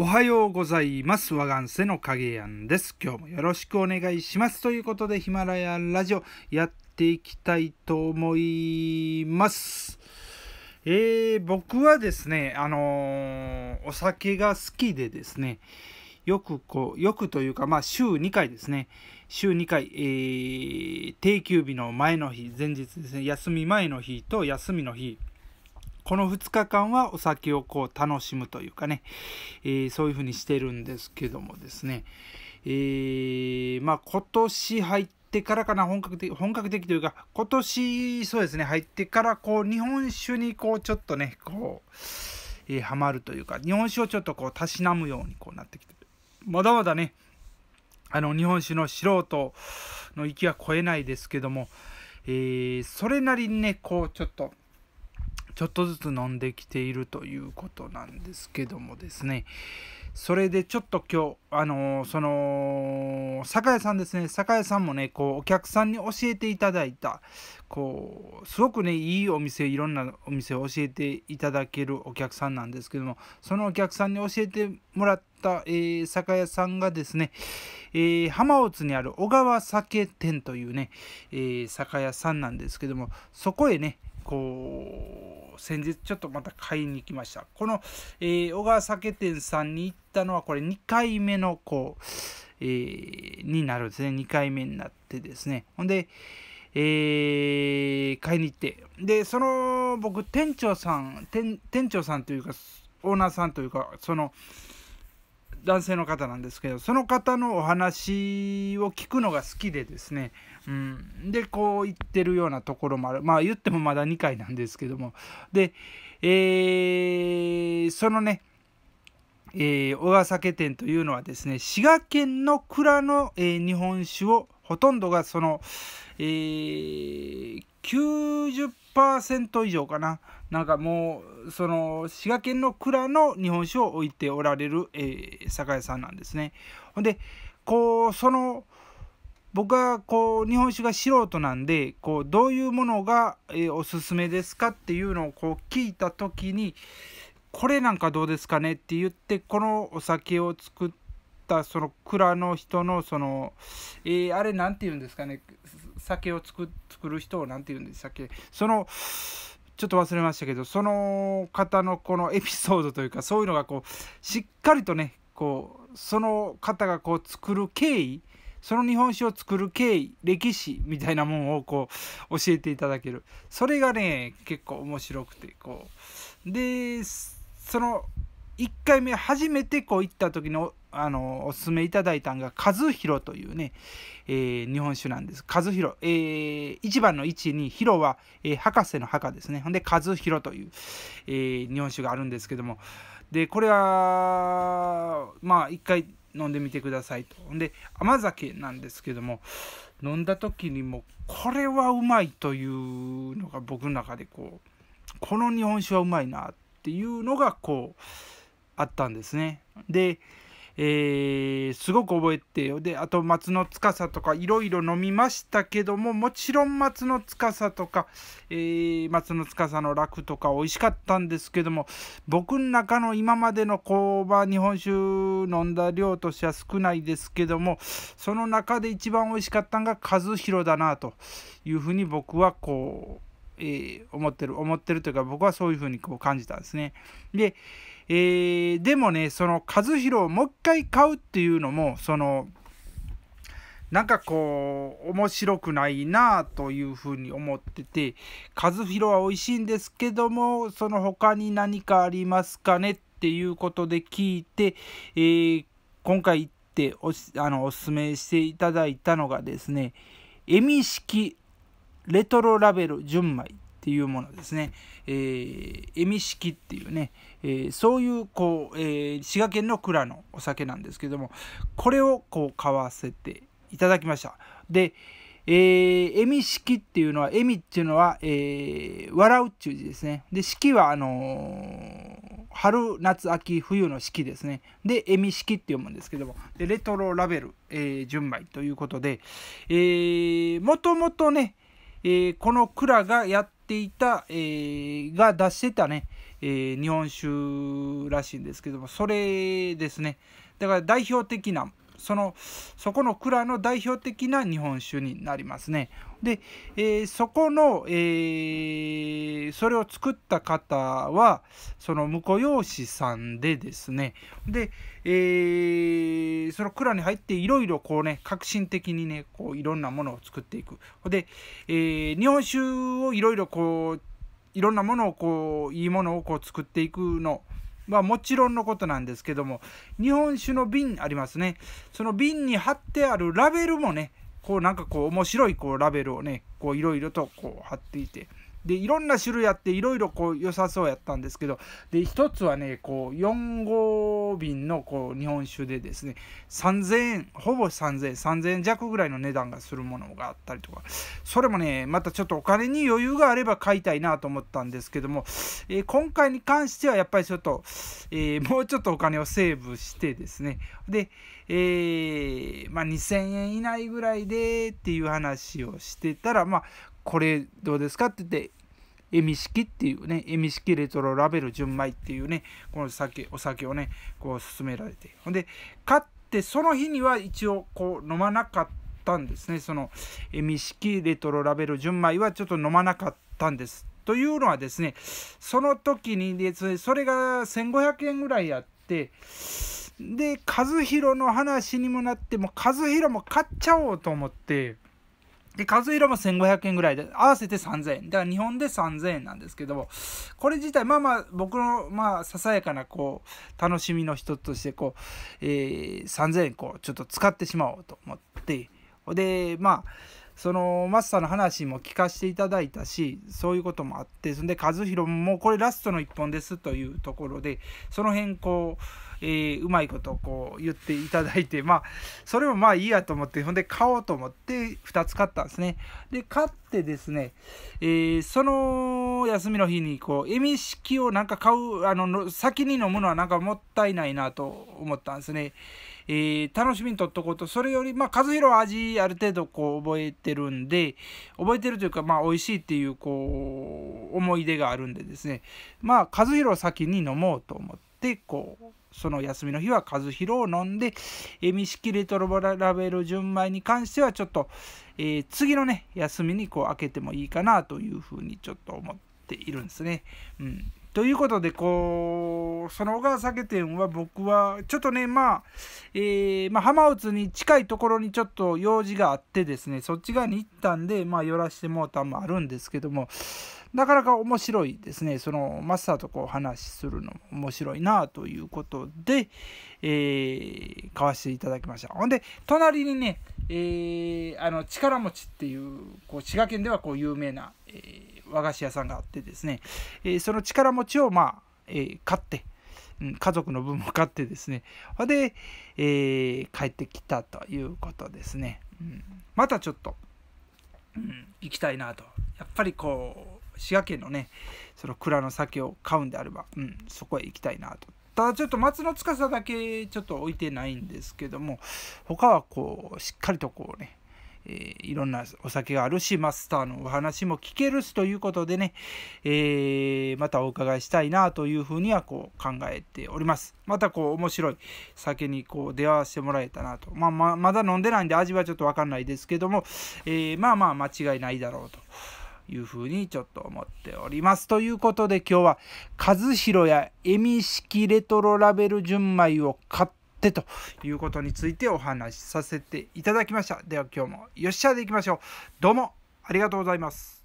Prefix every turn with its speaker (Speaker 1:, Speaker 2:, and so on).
Speaker 1: おはようございます。我がんせの影やんです。今日もよろしくお願いします。ということで、ヒマラヤラジオやっていきたいと思います。えー、僕はですね、あのー、お酒が好きでですね、よくこう、よくというか、まあ、週2回ですね、週2回、えー、定休日の前の日、前日ですね、休み前の日と休みの日、この2日間はお酒をこう楽しむというかね、えー、そういうふうにしてるんですけどもですね、えー、まあ今年入ってからかな本格的本格的というか今年そうですね入ってからこう日本酒にこうちょっとねこう、えー、ハマるというか日本酒をちょっとこうたしなむようにこうなってきてまだまだねあの日本酒の素人の域は超えないですけども、えー、それなりにねこうちょっとちょっとずつ飲んできているということなんですけどもですねそれでちょっと今日あのー、その酒屋さんですね酒屋さんもねこうお客さんに教えていただいたこうすごくねいいお店いろんなお店を教えていただけるお客さんなんですけどもそのお客さんに教えてもらった、えー、酒屋さんがですね、えー、浜大津にある小川酒店というね、え酒屋さんなんですけどもそこへねこう、先日ちょっとまた買いに行きました。この、えー、小川酒店さんに行ったのはこれ2回目のこう、えー、になるんですね。2回目になってですね。ほんで、えー、買いに行って。で、その僕店長さん、店長さんというか、オーナーさんというか、その、男性の方なんですけどその方のお話を聞くのが好きでですねうん、でこう言ってるようなところもあるまあ言ってもまだ2回なんですけどもで、えー、そのねえー、小川酒店というのはですね滋賀県の蔵の、えー、日本酒をほとんどがその、えー、90%以上かななんかもうその滋賀県の蔵の日本酒を置いておられる、えー、酒屋さんなんですね。ほんでこうその僕はこう日本酒が素人なんでこうどういうものが、えおすすめですかっていうのをこう聞いた時にこれなんかどうですかねって言ってこのお酒を作ったその蔵の人のその、えー、あれ何て言うんですかね酒を作作る人を何て言うんでしたっけそのちょっと忘れましたけどその方のこのエピソードというかそういうのがこうしっかりとねこうその方がこう作る経緯その日本酒を作る経緯歴史みたいなもんをこう教えていただけるそれがね結構面白くてこうでその1回目初めてこう行った時のあのおすすめいただいたんが「和弘」というね、えー、日本酒なんです。和弘、えー、1番の位置に「弘は」えー、博士の墓ですね。ほんで「和弘」という、えー、日本酒があるんですけどもでこれはまあ一回飲んでみてくださいと。で、甘酒なんですけども、飲んだ時にも、これはうまいというのが僕の中でこう、この日本酒はうまいなっていうのがこう、あったんですね。で、えー、すごく覚えてよであと松の司とかいろいろ飲みましたけどももちろん松の司とか、えー、松の司の楽とか美味しかったんですけども僕の中の今までの工場日本酒飲んだ量としては少ないですけどもその中で一番美味しかったのが和弘だなというふうに僕はこう、えー、思ってる思ってるというか僕はそういうふうにこう感じたんですね。でえー、でもねその和弘をもう一回買うっていうのもそのなんかこう面白くないなというふうに思ってて和弘は美味しいんですけどもその他に何かありますかねっていうことで聞いて、えー、今回行っておあのおすすめしていただいたのがですね「エミ式レトロラベル純米」っていうものですね、えー、エミ式っていうね、えー、そういうこう、えー、滋賀県の蔵のお酒なんですけどもこれをこう買わせていただきましたで、えー、エミ式っていうのはえみっていうのは、えー、笑うっていう字ですねで式はあの春夏秋冬のきですねでみし式って読むんですけどもでレトロラベル、えー、純米ということで、えー、もともとね、えー、この蔵がやっていた、えー、が出してたね、えー、日本酒らしいんですけども、それですね。だから代表的な、その、そこの蔵の代表的な日本酒になりますね。で、えー、そこの、えーそれを作った方はその婿養子さんでですねで、えー、その蔵に入っていろいろこうね革新的にねこういろんなものを作っていくで、えー、日本酒をいろいろこういろんなものをこういいものをこう作っていくのまあ、もちろんのことなんですけども日本酒の瓶ありますねその瓶に貼ってあるラベルもねこうなんかこう面白いこうラベルをねこういろいろとこう貼っていてでいろんな種類あっていろいろこう良さそうやったんですけどで一つはねこう4合瓶のこう日本酒でですね3,000円ほぼ3,000円3,000円弱ぐらいの値段がするものがあったりとかそれもねまたちょっとお金に余裕があれば買いたいなと思ったんですけども、えー、今回に関してはやっぱりちょっと、えー、もうちょっとお金をセーブしてですねで、えーまあ、2,000円以内ぐらいでっていう話をしてたらまあこれどうですかって言って、えみ式っていうね、えみ式レトロラベル純米っていうね、この酒、お酒をね、こう勧められて。ほんで、買って、その日には一応こう飲まなかったんですね。その、えみ式レトロラベル純米はちょっと飲まなかったんです。というのはですね、その時にですね、それが1500円ぐらいあって、で、和弘の話にもなって、もう和弘も買っちゃおうと思って、で、数色も1500円ぐらいで、合わせて3000円。だから日本で3000円なんですけども、これ自体、まあまあ、僕の、まあ、ささやかな、こう、楽しみの一つとして、こう、えー、3000円、こう、ちょっと使ってしまおうと思って、で、まあ、そのマスターの話も聞かせていただいたしそういうこともあってそんで和弘もこれラストの1本ですというところでその辺こう、えー、うまいことこう言っていただいてまあそれもまあいいやと思ってほんで買おうと思って2つ買ったんですね。で買っってですね、えー、その休みの日にこう、えみしきをなんか買う、あの、先に飲むのはなんかもったいないなと思ったんですね。えー、楽しみにとっとこうと、それより、まあ、和弘は味ある程度こう覚えてるんで、覚えてるというか、まあ、美味しいっていうこう、思い出があるんでですね、まあ、和弘先に飲もうと思って、ってこうその休みの日は和弘を飲んで、えー、錦レトロラベル純米に関してはちょっと、えー、次のね休みにこう開けてもいいかなというふうにちょっと思っているんですね。うん、ということでこうその小川酒店は僕はちょっとねまあ、えー、まあ、浜内に近いところにちょっと用事があってですねそっち側に行ったんでまあ寄らしてもうたんもあるんですけどもなかなか面白いですねそのマスターとこう話するのも面白いなということで、えー、買わせていただきましたほんで隣にね、えー、あの力持ちっていうこう滋賀県ではこう有名な、えー、和菓子屋さんがあってですね、えー、その力持ちをまあ、えー、買って家族の分も買ってですねで、えー、帰ってきたということですね、うん、またちょっと、うん、行きたいなとやっぱりこ滋賀県のねその蔵の酒を買うんであれば、うん、そこへ行きたいなと。ただちょっと松の司だけちょっと置いてないんですけども他はこうしっかりとこうねえー、いろんなお酒があるしマスターのお話も聞けるしということでね、えー、またお伺いしたいなというふうにはこう考えておりますまたこう面白い酒にこう出会わせてもらえたなと、まあ、ままだ飲んでないんで味はちょっと分かんないですけども、えー、まあまあ間違いないだろうと。いうふうにちょっと思っております。ということで今日は和弘やエミ式レトロラベル純米を買ってということについてお話しさせていただきました。では今日もよっしゃでいきましょう。どうもありがとうございます。